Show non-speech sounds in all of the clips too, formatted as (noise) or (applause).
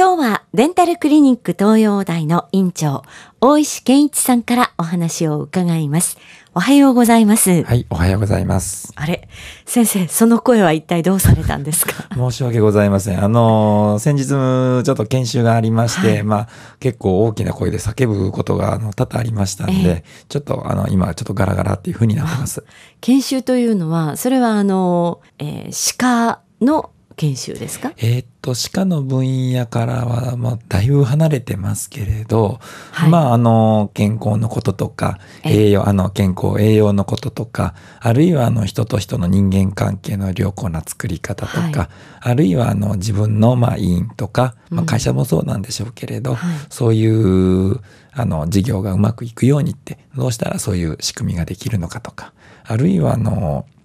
今日はデンタルクリニック東洋大の院長、大石健一さんからお話を伺います。おはようございます。はい、おはようございます。あれ、先生、その声は一体どうされたんですか (laughs) 申し訳ございません。あの、先日、ちょっと研修がありまして、はい、まあ、結構大きな声で叫ぶことが、あの、多々ありましたんで、えー、ちょっと、あの、今、ちょっとガラガラっていうふうになってます。研修というのは、それは、あの、えー、歯の研修ですかえー、っと歯科の分野からは、まあ、だいぶ離れてますけれど、はい、まああの健康のこととか栄養あの健康栄養のこととかあるいはあの人と人の人間関係の良好な作り方とか、はい、あるいはあの自分のまあ委員とか、まあ、会社もそうなんでしょうけれど、うんそういうあの事業がうまくいくようにってどうしたらそういう仕組みができるのかとかあるいはあの、うん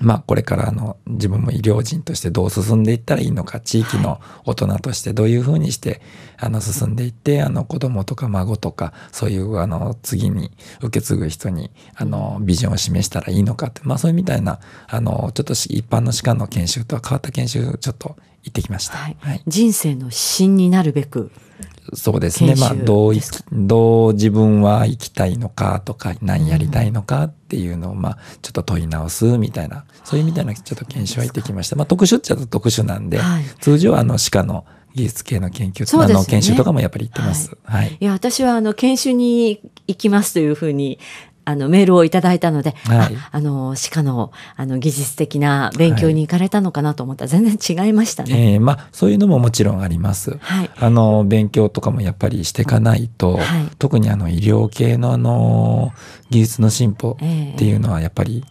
まあ、これからの自分も医療人としてどう進んでいったらいいのか地域の大人としてどういうふうにしてあの進んでいってあの子供とか孫とかそういうあの次に受け継ぐ人にあのビジョンを示したらいいのかって、まあ、そういうみたいなあのちょっと一般の歯科の研修とは変わった研修ちょっと行ってきました、はいはい、人生の芯になるべくそうですね。まあ、どう、どう自分は行きたいのかとか、何やりたいのかっていうのを、まあ、ちょっと問い直すみたいな、そういうみたいな、ちょっと研修は行ってきました。まあ、特殊っちゃ特殊なんで、はい、通常、あの、歯科の、技術系の研究、ね、あの研修とかもやっぱり行ってます。はい。はい、いや私はあの研修に行きますというふうにあのメールをいただいたので、はい、あの歯科のあの技術的な勉強に行かれたのかなと思ったら、全然違いましたね、えー、まあ、そういうのももちろんあります、はい、あの勉強とかもやっぱりしていかないと、はい、特にあの医療系のあの技術の進歩っていうのはやっぱり、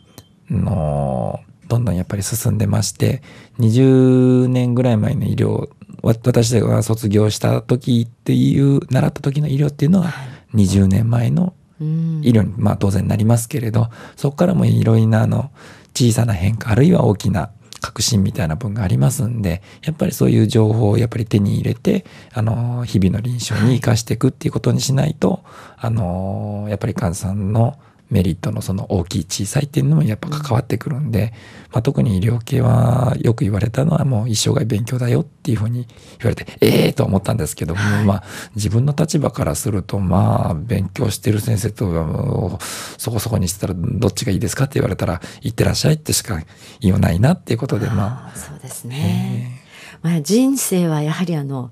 えー、のどんどんやっぱり進んでまして20年ぐらい前の医療私が卒業した時っていう習った時の医療っていうのは20年前の医療に、まあ、当然なりますけれどそこからもいろいろなあの小さな変化あるいは大きな革新みたいな分がありますんでやっぱりそういう情報をやっぱり手に入れてあの日々の臨床に生かしていくっていうことにしないとあのやっぱり患者さんのメリットのその大きい小さいっていうのもやっぱ関わってくるんで、まあ、特に医療系はよく言われたのはもう一生涯勉強だよっていうふうに言われてええー、と思ったんですけども、はい、まあ自分の立場からするとまあ勉強してる先生とそこそこにしたらどっちがいいですかって言われたら行ってらっしゃいってしか言わないなっていうことでまあ。そうですね、まあ、人生はやはりあの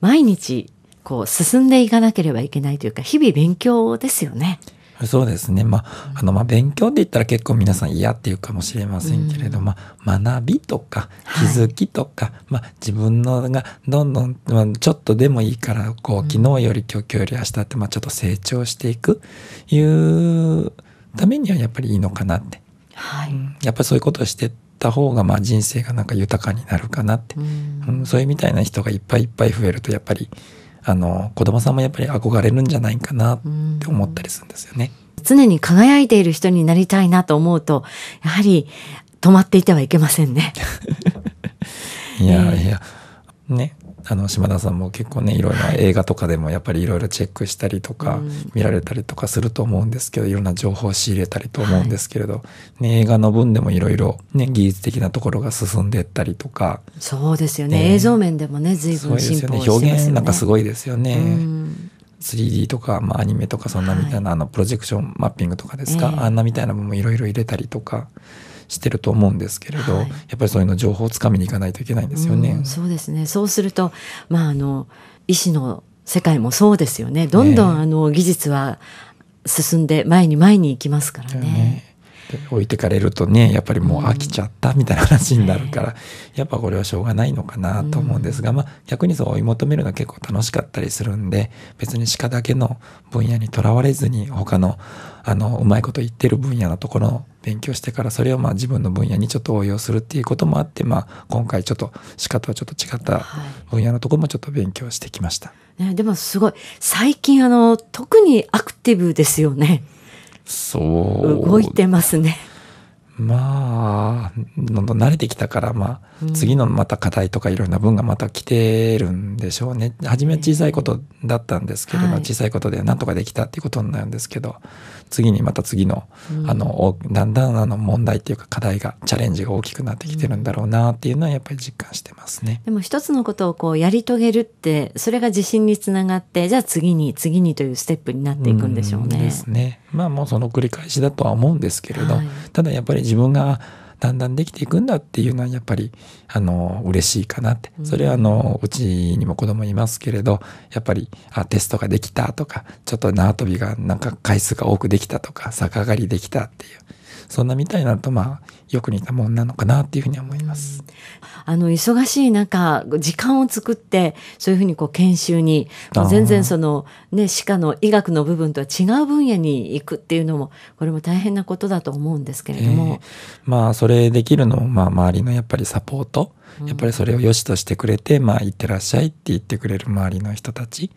毎日こう進んでいかなければいけないというか日々勉強ですよね。そうですね、まああのまあ、勉強で言ったら結構皆さん嫌っていうかもしれませんけれど、も、まあ、学びとか気づきとか、はい、まあ、自分のがどんどん、まあ、ちょっとでもいいからこう、昨日より今日今日より明日って、まあ、ちょっと成長していくいうためにはやっぱりいいのかなって、はい、やっぱりそういうことをしてった方がまあ人生がなんか豊かになるかなって、うんそういうみたいな人がいっぱいいっぱい増えるとやっぱり。あの子供さんもやっぱり憧れるんじゃないかなって思ったりするんですよね。常に輝いている人になりたいなと思うとやはり止まっていてはいけませんね。(laughs) いやいや、ねあの島田さんも結構ねいろいろ映画とかでもやっぱりいろいろチェックしたりとか、見られたりとかすると思うんですけどいろんな情報を仕入れたりと思うんですけれど、ね、映画の分でもいろいろ技術的なところが進んでいったりとかそうですよね、映像面でもね随分進歩してますよね。表現なんかすごいですよね。3D とか、まあ、アニメとかそんなみたいな、はい、あのプロジェクションマッピングとかですか、えー、あんなみたいなものもいろいろ入れたりとかしてると思うんですけれど、はい、やっぱりそういうの情報をつかみに行かないといけないんですよね。うそうですねそうすると、まあ、あの医師の世界もそうですよねどんどん、あの技術は進んで前に前に行きますからねね置いてかれるとねやっぱりもう飽きちゃったみたいな話になるから、やっぱこれはしょうがないのかなと思うんですが、まあ、逆にそう追い求めるのは結構楽しかったりするんで別に鹿だけの分野にとらわれずに他のあのうまいこと言ってる分野のところを勉強してからそれをまあ自分の分野にちょっと応用するっていうこともあって、まあ、今回ちょっと鹿とはちょっと違った分野のところもちょっと勉強してきました。ね、でもすごい最近あの特にアクティブですよね。そう動いてますねまあ、どんどん慣れてきたから、まあ、次のまた課題とかいろんな分がまた来てるんでしょうね。初めは小さいことだったんですけれど、小さいことでなんとかできたっていうことになるんですけど、次にまた次の、あの、だんだんあの問題っていうか課題が、チャレンジが大きくなってきてるんだろうなっていうのはやっぱり実感してますね。でも一つのことをこうやり遂げるって、それが自信につながって、じゃあ次に次にというステップになっていくんでしょうね。うですね。まあもうその繰り返しだとは思うんですけれど、ただやっぱり自分がだんだんできていくんだっていうのはやっぱりあの嬉しいかなってそれはあのうちにも子供いますけれどやっぱりあテストができたとかちょっと縄跳びがなんか回数が多くできたとか逆上がりできたっていうそんなみたいなとまあよく似たもんなのかなっていうふうに思います。あの忙しい中時間を作ってそういうふうにこう研修に全然そのね歯科の医学の部分とは違う分野に行くっていうのもこれも大変なことだと思うんですけれども、えー、まあそれできるのもまあ周りのやっぱりサポート。やっぱりそれを良しとしてくれて、まあ、行ってらっしゃいって言ってくれる周りの人たち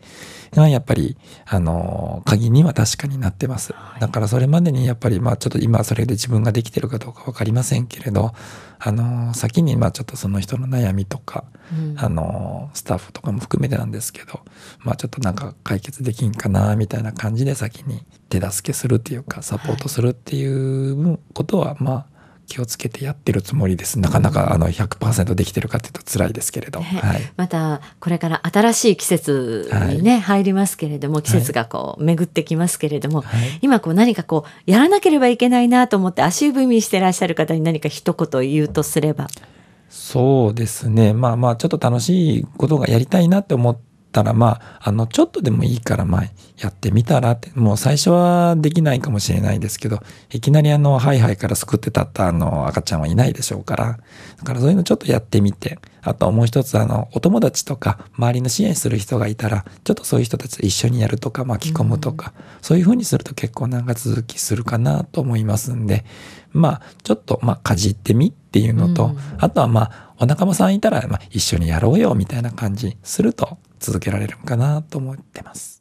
が、やっぱり、あの、鍵には確かになってます。だからそれまでに、やっぱり、まあ、ちょっと今それで自分ができてるかどうか分かりませんけれど、あの、先に、まあ、ちょっとその人の悩みとか、うん、あの、スタッフとかも含めてなんですけど、まあ、ちょっとなんか解決できんかな、みたいな感じで先に手助けするっていうか、サポートするっていうことは、まあ、気をつけてやってるつもりです。なかなかあの100%できてるかというと辛いですけれど、ねはい、またこれから新しい季節にね、はい、入りますけれども、季節がこう巡ってきますけれども、はい、今こう何かこうやらなければいけないなと思って足踏みしてらっしゃる方に何か一言言うとすれば。そうですね。まあまあちょっと楽しいことがやりたいなって思ってったら、まあ、あの、ちょっとでもいいから、まあ、やってみたらって、もう最初はできないかもしれないですけど、いきなりあの、ハイハイから救ってたったあの、赤ちゃんはいないでしょうから、だからそういうのちょっとやってみて、あともう一つ、あの、お友達とか、周りの支援する人がいたら、ちょっとそういう人たちと一緒にやるとか、巻き込むとか、うん、そういうふうにすると結構長続きするかなと思いますんで、まあ、ちょっと、まあ、かじってみっていうのと、うん、あとはまあ、お仲間さんいたら、まあ、一緒にやろうよみたいな感じすると続けられるかなと思ってます。